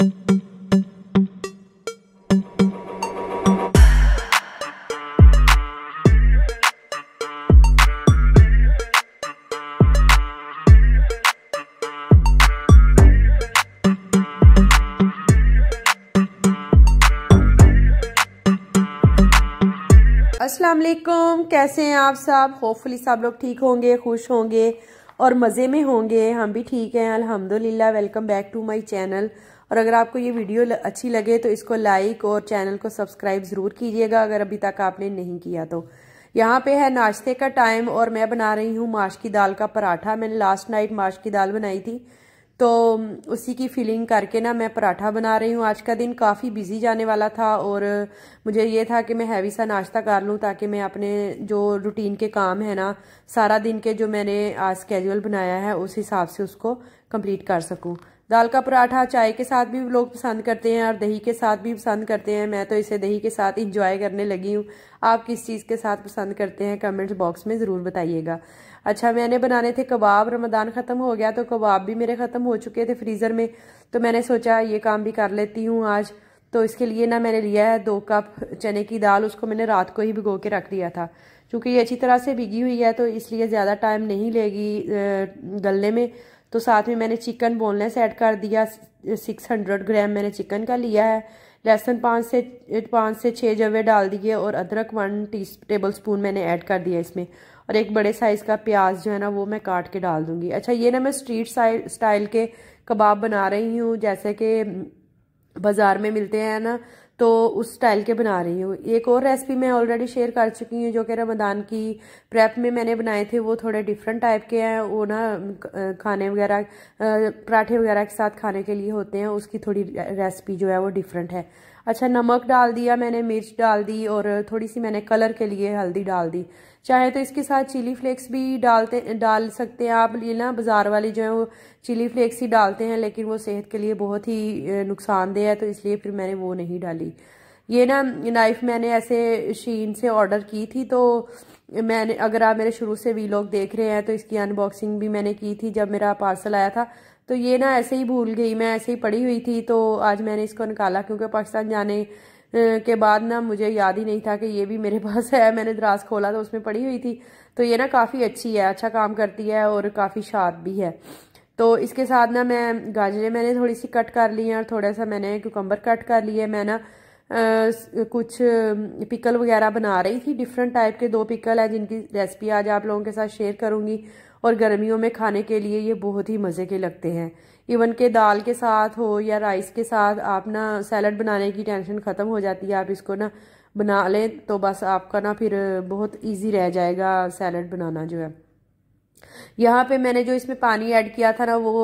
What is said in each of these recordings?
असलकुम कैसे हैं आप सब होपफुली सब लोग ठीक होंगे खुश होंगे और मज़े में होंगे हम भी ठीक हैं अल्हम्दुलिल्लाह welcome back to my channel और अगर आपको ये वीडियो अच्छी लगे तो इसको लाइक और चैनल को सब्सक्राइब ज़रूर कीजिएगा अगर अभी तक आपने नहीं किया तो यहाँ पे है नाश्ते का टाइम और मैं बना रही हूँ माश की दाल का पराठा मैंने लास्ट नाइट माश की दाल बनाई थी तो उसी की फीलिंग करके ना मैं पराठा बना रही हूँ आज का दिन काफ़ी बिजी जाने वाला था और मुझे ये था कि मैं हैवी सा नाश्ता कर लूँ ताकि मैं अपने जो रूटीन के काम है ना सारा दिन के जो मैंने आज स्केड्यूल बनाया है उस हिसाब से उसको कंप्लीट कर सकूँ दाल का पराठा चाय के साथ भी लोग पसंद करते हैं और दही के साथ भी पसंद करते हैं मैं तो इसे दही के साथ इंजॉय करने लगी हूँ आप किस चीज़ के साथ पसंद करते हैं कमेंट्स बॉक्स में ज़रूर बताइएगा अच्छा मैंने बनाने थे कबाब रमदान ख़त्म हो गया तो कबाब भी मेरे ख़त्म हो चुके थे फ्रीज़र में तो मैंने सोचा ये काम भी कर लेती हूँ आज तो इसके लिए ना मैंने लिया है दो कप चने की दाल उसको मैंने रात को ही भिगो के रख दिया था क्योंकि ये अच्छी तरह से भिगी हुई है तो इसलिए ज़्यादा टाइम नहीं लेगी गलने में तो साथ में मैंने चिकन बोनलेस ऐड कर दिया सिक्स हंड्रेड ग्राम मैंने चिकन का लिया है लहसुन पाँच से पाँच से छः जवे डाल दिए और अदरक वन टी टेबल स्पून मैंने ऐड कर दिया इसमें और एक बड़े साइज़ का प्याज जो है ना वो मैं काट के डाल दूँगी अच्छा ये ना मैं स्ट्रीट स्टाइल के कबाब बना रही हूँ जैसे कि बाज़ार में मिलते हैं ना तो उस स्टाइल के बना रही हूँ एक और रेसिपी मैं ऑलरेडी शेयर कर चुकी हूँ जो कि रमदान की प्रेप में मैंने बनाए थे वो थोड़े डिफरेंट टाइप के हैं वो ना खाने वगैरह पराठे वगैरह के साथ खाने के लिए होते हैं उसकी थोड़ी रेसिपी जो है वो डिफरेंट है अच्छा नमक डाल दिया मैंने मिर्च डाल दी और थोड़ी सी मैंने कलर के लिए हल्दी डाल दी चाहे तो इसके साथ चिली फ्लेक्स भी डालते डाल सकते हैं आप ये ना बाज़ार वाली जो है वो चिली फ्लेक्स ही डालते हैं लेकिन वो सेहत के लिए बहुत ही नुकसानदेह है तो इसलिए फिर मैंने वो नहीं डाली ये ना नाइफ़ मैंने ऐसे शीन से ऑर्डर की थी तो मैंने अगर आप मेरे शुरू से वीलॉग देख रहे हैं तो इसकी अनबॉक्सिंग भी मैंने की थी जब मेरा पार्सल आया था तो ये ना ऐसे ही भूल गई मैं ऐसे ही पड़ी हुई थी तो आज मैंने इसको निकाला क्योंकि पाकिस्तान जाने के बाद ना मुझे याद ही नहीं था कि ये भी मेरे पास है मैंने दराज खोला तो उसमें पड़ी हुई थी तो ये ना काफ़ी अच्छी है अच्छा काम करती है और काफ़ी शार्प भी है तो इसके साथ ना मैं गाजरें मैंने थोड़ी सी कट कर ली हैं और थोड़ा सा मैंने कोकम्बर कट कर लिए मैं ना आ, कुछ पिकल वगैरह बना रही थी डिफरेंट टाइप के दो पिकल हैं जिनकी रेसिपी आज आप लोगों के साथ शेयर करूंगी और गर्मियों में खाने के लिए ये बहुत ही मज़े के लगते हैं इवन के दाल के साथ हो या राइस के साथ आप ना सैलड बनाने की टेंशन ख़त्म हो जाती है आप इसको ना बना लें तो बस आपका ना फिर बहुत इजी रह जाएगा सैलड बनाना जो है यहाँ पे मैंने जो इसमें पानी ऐड किया था ना वो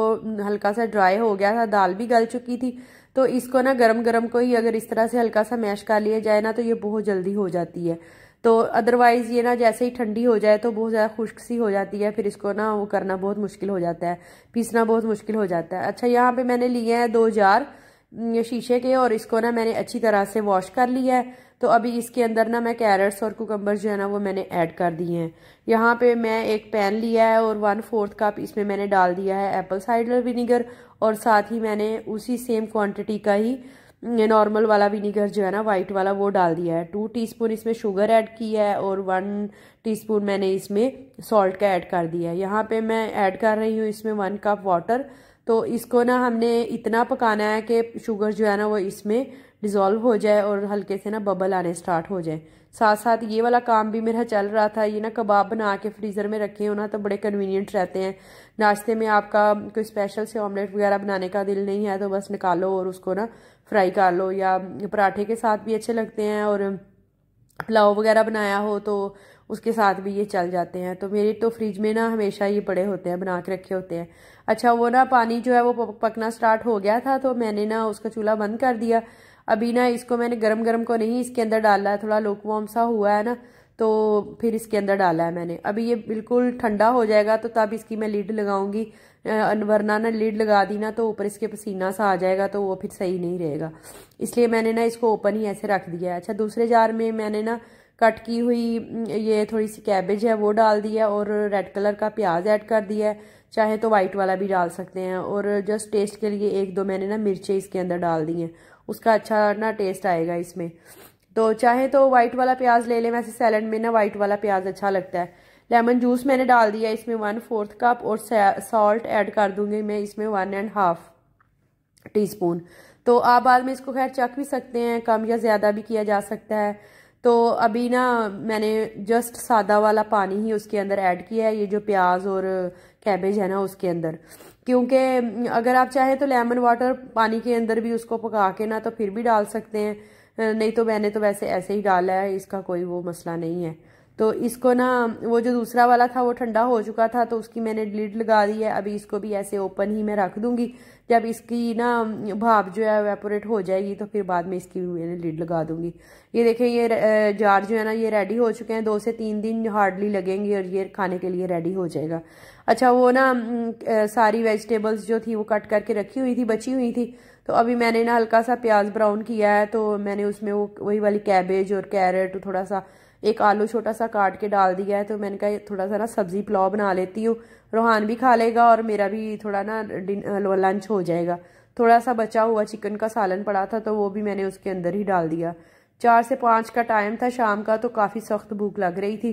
हल्का सा ड्राई हो गया था दाल भी गल चुकी थी तो इसको ना गरम गरम को ही अगर इस तरह से हल्का सा मैश कर लिया जाए ना तो ये बहुत जल्दी हो जाती है तो अदरवाइज़ ये ना जैसे ही ठंडी हो जाए तो बहुत ज़्यादा खुश्क सी हो जाती है फिर इसको ना वो करना बहुत मुश्किल हो जाता है पीसना बहुत मुश्किल हो जाता है अच्छा यहाँ पे मैंने लिए हैं दो जार शीशे के और इसको ना मैंने अच्छी तरह से वॉश कर लिया है तो अभी इसके अंदर ना मैं कैरेट्स और कुकम्बर जो है ना वो मैंने ऐड कर दिए हैं यहाँ पे मैं एक पैन लिया है और वन फोर्थ कप इसमें मैंने डाल दिया है एप्पल साइडर विनीगर और साथ ही मैंने उसी सेम क्वांटिटी का ही नॉर्मल वाला विनीगर जो है ना वाइट वाला वो डाल दिया है टू टीस्पून इसमें शुगर ऐड की है और वन टीस्पून मैंने इसमें सॉल्ट का ऐड कर दिया है यहाँ पे मैं ऐड कर रही हूँ इसमें वन कप वाटर तो इसको ना हमने इतना पकाना है कि शुगर जो है ना वो इसमें डिज़ोल्व हो जाए और हल्के से ना बबल आने स्टार्ट हो जाए साथ साथ ये वाला काम भी मेरा चल रहा था ये ना कबाब बना के फ्रीज़र में रखे हो ना तो बड़े कन्वीनियंट रहते हैं नाश्ते में आपका कोई स्पेशल से ऑमलेट वगैरह बनाने का दिल नहीं है तो बस निकालो और उसको ना फ्राई कर लो या पराठे के साथ भी अच्छे लगते हैं और पुलाव वगैरह बनाया हो तो उसके साथ भी ये चल जाते हैं तो मेरे तो फ्रिज में ना हमेशा ये पड़े होते हैं बना के रखे होते हैं अच्छा वो ना पानी जो है वो पकना स्टार्ट हो गया था तो मैंने ना उसका चूल्हा बंद कर दिया अभी ना इसको मैंने गरम गरम को नहीं इसके अंदर डाला है थोड़ा लोकवाम सा हुआ है ना तो फिर इसके अंदर डाला है मैंने अभी ये बिल्कुल ठंडा हो जाएगा तो तब इसकी मैं लीड लगाऊंगी वरना ना लीड लगा दी ना तो ऊपर इसके पसीना सा आ जाएगा तो वो फिर सही नहीं रहेगा इसलिए मैंने ना इसको ओपन ही ऐसे रख दिया है अच्छा दूसरे जार में मैंने ना कट की हुई ये थोड़ी सी कैबेज है वो डाल दी है और रेड कलर का प्याज ऐड कर दिया है चाहे तो वाइट वाला भी डाल सकते हैं और जस्ट टेस्ट के लिए एक दो मैंने ना मिर्चें इसके अंदर डाल दी हैं उसका अच्छा ना टेस्ट आएगा इसमें तो चाहे तो वाइट वाला प्याज ले लें वैसे सैलड में ना वाइट वाला प्याज अच्छा लगता है लेमन जूस मैंने डाल दिया इसमें वन फोर्थ कप और सॉल्ट ऐड कर दूंगी मैं इसमें one and half teaspoon तो आप बाद में इसको खैर चख भी सकते हैं कम या ज़्यादा भी किया जा सकता है तो अभी ना मैंने जस्ट सादा वाला पानी ही उसके अंदर ऐड किया है ये जो प्याज और कैबेज है ना उसके अंदर क्योंकि अगर आप चाहें तो लेमन वाटर पानी के अंदर भी उसको पका के ना तो फिर भी डाल सकते हैं नहीं तो मैंने तो वैसे ऐसे ही डाला है इसका कोई वो मसला नहीं है तो इसको ना वो जो दूसरा वाला था वो ठंडा हो चुका था तो उसकी मैंने लीड लगा दी है अभी इसको भी ऐसे ओपन ही मैं रख दूंगी जब इसकी ना भाप जो है वेपोरेट हो जाएगी तो फिर बाद में इसकी भी मैंने लीड लगा दूंगी ये देखें ये जार जो है ना ये रेडी हो चुके हैं दो से तीन दिन हार्डली लगेंगे और ये खाने के लिए रेडी हो जाएगा अच्छा वो ना सारी वेजिटेबल्स जो थी वो कट करके रखी हुई थी बची हुई थी तो अभी मैंने ना हल्का सा प्याज ब्राउन किया है तो मैंने उसमें वो वही वाली कैबेज और कैरेट थोड़ा सा एक आलू छोटा सा काट के डाल दिया है तो मैंने कहा थोड़ा सा ना सब्ज़ी पुलाव बना लेती हूँ रोहान भी खा लेगा और मेरा भी थोड़ा ना लंच हो जाएगा थोड़ा सा बचा हुआ चिकन का सालन पड़ा था तो वो भी मैंने उसके अंदर ही डाल दिया चार से पाँच का टाइम था शाम का तो काफ़ी सख्त भूख लग रही थी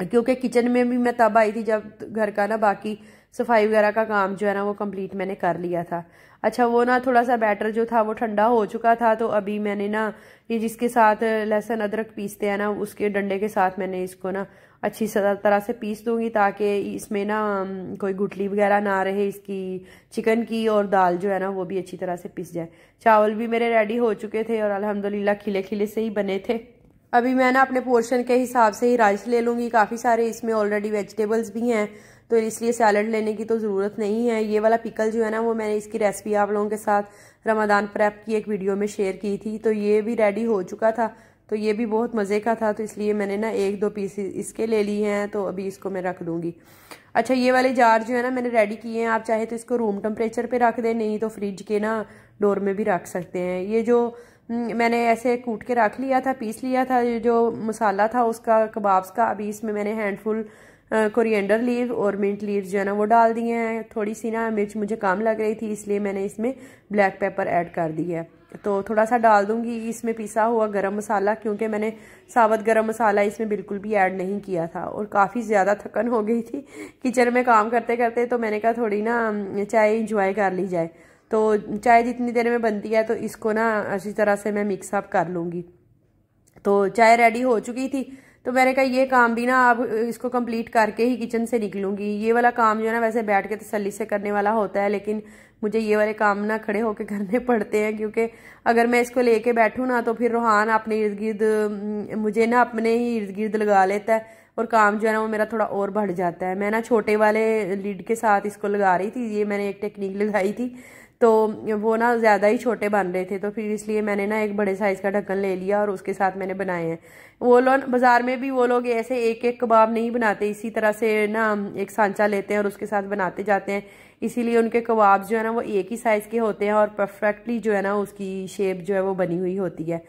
क्योंकि किचन में भी मैं तब आई थी जब घर का ना बाकी सफाई वगैरह का काम जो है ना वो कंप्लीट मैंने कर लिया था अच्छा वो ना थोड़ा सा बैटर जो था वो ठंडा हो चुका था तो अभी मैंने ना ये जिसके साथ लहसुन अदरक पीसते हैं ना उसके डंडे के साथ मैंने इसको ना अच्छी तरह से पीस दूंगी ताकि इसमें ना कोई गुटली वगैरह ना रहे इसकी चिकन की और दाल जो है ना वो भी अच्छी तरह से पीस जाए चावल भी मेरे रेडी हो चुके थे और अलहमदिल्ला खिले खिले से ही बने थे अभी मैं ना अपने पोर्शन के हिसाब से ही राइस ले लूँगी काफ़ी सारे इसमें ऑलरेडी वेजिटेबल्स भी हैं तो इसलिए सैलड लेने की तो ज़रूरत नहीं है ये वाला पिकल जो है ना वो मैंने इसकी रेसिपी आप लोगों के साथ रमदान प्रैप की एक वीडियो में शेयर की थी तो ये भी रेडी हो चुका था तो ये भी बहुत मज़े का था तो इसलिए मैंने ना एक दो पीस इसके ले लिए हैं तो अभी इसको मैं रख दूँगी अच्छा ये वाले जार जो है ना मैंने रेडी किए हैं आप चाहे तो इसको रूम टेम्परेचर पे रख दें नहीं तो फ्रिज के ना डोर में भी रख सकते हैं ये जो हम्म, मैंने ऐसे कूट के रख लिया था पीस लिया था जो मसाला था उसका कबाब्स का अभी इसमें मैंने हैंडफुल कोरिएंडर लीव और मिंट लीव जो है ना वो डाल दिए हैं थोड़ी सी ना मिर्च मुझे काम लग रही थी इसलिए मैंने इसमें ब्लैक पेपर ऐड कर दिया है तो थोड़ा सा डाल दूंगी इसमें पिसा हुआ गरम मसाला क्योंकि मैंने साबत गरम मसाला इसमें बिल्कुल भी ऐड नहीं किया था और काफ़ी ज़्यादा थकन हो गई थी किचन में काम करते करते तो मैंने कहा थोड़ी ना चाय इंजॉय कर ली जाए तो चाय जितनी देर में बनती है तो इसको ना अच्छी तरह से मैं मिक्सअप कर लूँगी तो चाय रेडी हो चुकी थी तो मैंने कहा ये काम भी ना अब इसको कंप्लीट करके ही किचन से निकलूंगी ये वाला काम जो है ना वैसे बैठ के तसली से करने वाला होता है लेकिन मुझे ये वाले काम ना खड़े होके करने पड़ते हैं क्योंकि अगर मैं इसको लेके बैठूँ ना तो फिर रूहान अपने इर्द गिर्द मुझे ना अपने ही इर्द गिर्द लगा लेता है और काम जो है ना वो मेरा थोड़ा और बढ़ जाता है मैं ना छोटे वाले लीड के साथ इसको लगा रही थी ये मैंने एक टेक्निक लगाई थी तो वो ना ज़्यादा ही छोटे बन रहे थे तो फिर इसलिए मैंने ना एक बड़े साइज़ का ढक्कन ले लिया और उसके साथ मैंने बनाए हैं वो लोग बाज़ार में भी वो लोग ऐसे एक एक कबाब नहीं बनाते इसी तरह से ना एक सांचा लेते हैं और उसके साथ बनाते जाते हैं इसीलिए उनके कबाब जो है ना वो एक ही साइज़ के होते हैं और परफेक्टली जो है ना उसकी शेप जो है वो बनी हुई होती है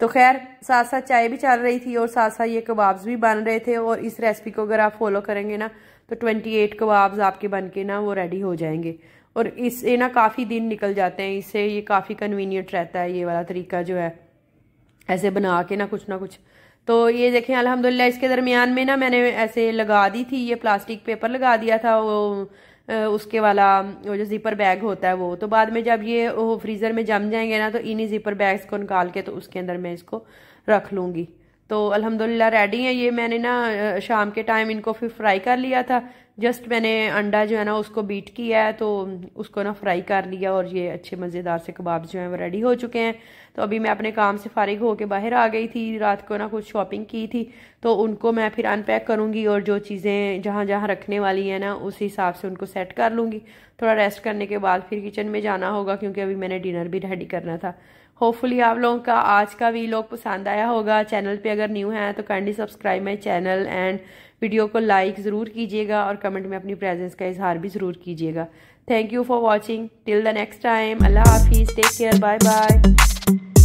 तो खैर साथ साथ चाय भी चल रही थी और साथ साथ ये कबाब्स भी बन रहे थे और इस रेसिपी को अगर आप फॉलो करेंगे ना तो 28 कबाब्स आपके बन के ना वो रेडी हो जाएंगे और इससे ना काफ़ी दिन निकल जाते हैं इससे ये काफ़ी कन्वीनियंट रहता है ये वाला तरीका जो है ऐसे बना के ना कुछ ना कुछ तो ये देखें अल्हम्दुलिल्लाह इसके दरमियान में ना मैंने ऐसे लगा दी थी ये प्लास्टिक पेपर लगा दिया था वो उसके वाला वो जो ज़िपर बैग होता है वो तो बाद में जब ये फ्रीज़र में जम जाएंगे ना तो इन्हीं ज़िपर बैग्स को निकाल के तो उसके अंदर मैं इसको रख लूँगी तो अल्हम्दुलिल्लाह रेडी है ये मैंने ना शाम के टाइम इनको फिर फ्राई कर लिया था जस्ट मैंने अंडा जो है ना उसको बीट किया है तो उसको ना फ्राई कर लिया और ये अच्छे मज़ेदार से कबाब जो हैं वो रेडी हो चुके हैं तो अभी मैं अपने काम से फारिग होकर बाहर आ गई थी रात को ना कुछ शॉपिंग की थी तो उनको मैं फिर अनपैक करूँगी और जो चीज़ें जहाँ जहाँ रखने वाली हैं ना उस हिसाब से उनको सेट कर लूँगी थोड़ा रेस्ट करने के बाद फिर किचन में जाना होगा क्योंकि अभी मैंने डिनर भी रेडी करना था होपफुली आप लोगों का आज का वी लोग पसंद आया होगा चैनल पे अगर न्यू है तो kindly subscribe my channel and video को लाइक ज़रूर कीजिएगा और कमेंट में अपनी प्रेजेंस का इजहार भी ज़रूर कीजिएगा thank you for watching till the next time अल्लाह हाफिज़ टेक केयर बाय बाय